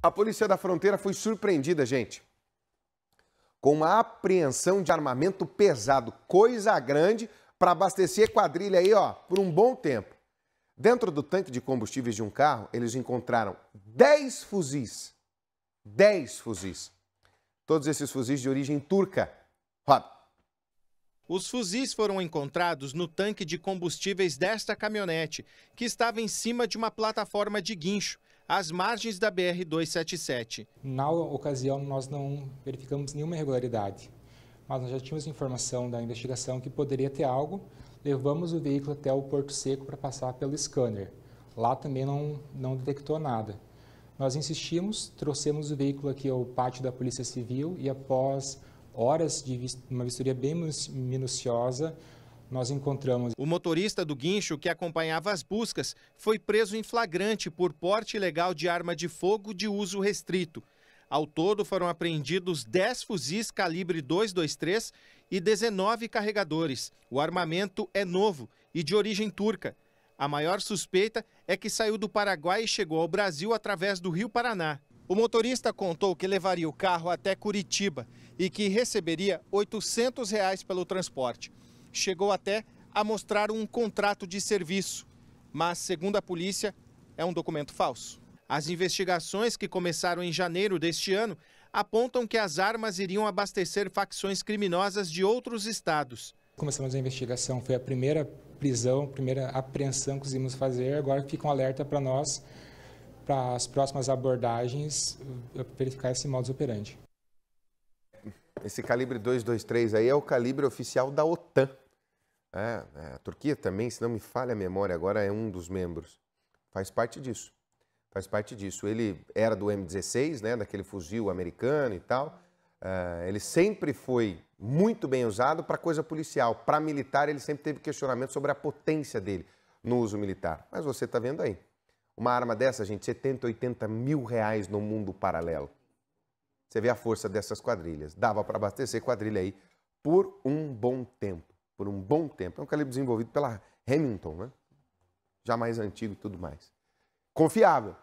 A polícia da fronteira foi surpreendida, gente, com uma apreensão de armamento pesado, coisa grande, para abastecer quadrilha aí, ó, por um bom tempo. Dentro do tanque de combustíveis de um carro, eles encontraram 10 fuzis. 10 fuzis. Todos esses fuzis de origem turca. Roda. Os fuzis foram encontrados no tanque de combustíveis desta caminhonete, que estava em cima de uma plataforma de guincho às margens da BR-277. Na ocasião, nós não verificamos nenhuma irregularidade, mas nós já tínhamos informação da investigação que poderia ter algo. Levamos o veículo até o Porto Seco para passar pelo scanner. Lá também não, não detectou nada. Nós insistimos, trouxemos o veículo aqui ao pátio da Polícia Civil e após horas de uma vistoria bem minuciosa, nós encontramos. O motorista do guincho que acompanhava as buscas foi preso em flagrante por porte ilegal de arma de fogo de uso restrito. Ao todo foram apreendidos 10 fuzis calibre 223 e 19 carregadores. O armamento é novo e de origem turca. A maior suspeita é que saiu do Paraguai e chegou ao Brasil através do Rio Paraná. O motorista contou que levaria o carro até Curitiba e que receberia R$ 800 pelo transporte chegou até a mostrar um contrato de serviço, mas, segundo a polícia, é um documento falso. As investigações que começaram em janeiro deste ano apontam que as armas iriam abastecer facções criminosas de outros estados. Começamos a investigação, foi a primeira prisão, a primeira apreensão que conseguimos fazer. Agora fica um alerta para nós, para as próximas abordagens, verificar esse modus operandi. Esse calibre 223 aí é o calibre oficial da OTAN. É, é, a Turquia também, se não me falha a memória agora, é um dos membros. Faz parte disso. Faz parte disso. Ele era do M16, né, daquele fuzil americano e tal. É, ele sempre foi muito bem usado para coisa policial. Para militar, ele sempre teve questionamento sobre a potência dele no uso militar. Mas você está vendo aí. Uma arma dessa, gente, 70, 80 mil reais no mundo paralelo. Você vê a força dessas quadrilhas. Dava para abastecer quadrilha aí por um bom tempo. Por um bom tempo. É um calibre desenvolvido pela Remington, né? Já mais antigo e tudo mais. Confiável.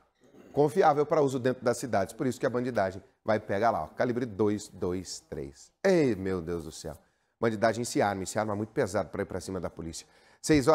Confiável para uso dentro das cidades. Por isso que a bandidagem vai pegar lá, ó, calibre 223. Ei, meu Deus do céu. Bandidagem se arma, se arma muito pesado para ir para cima da polícia. Seis horas.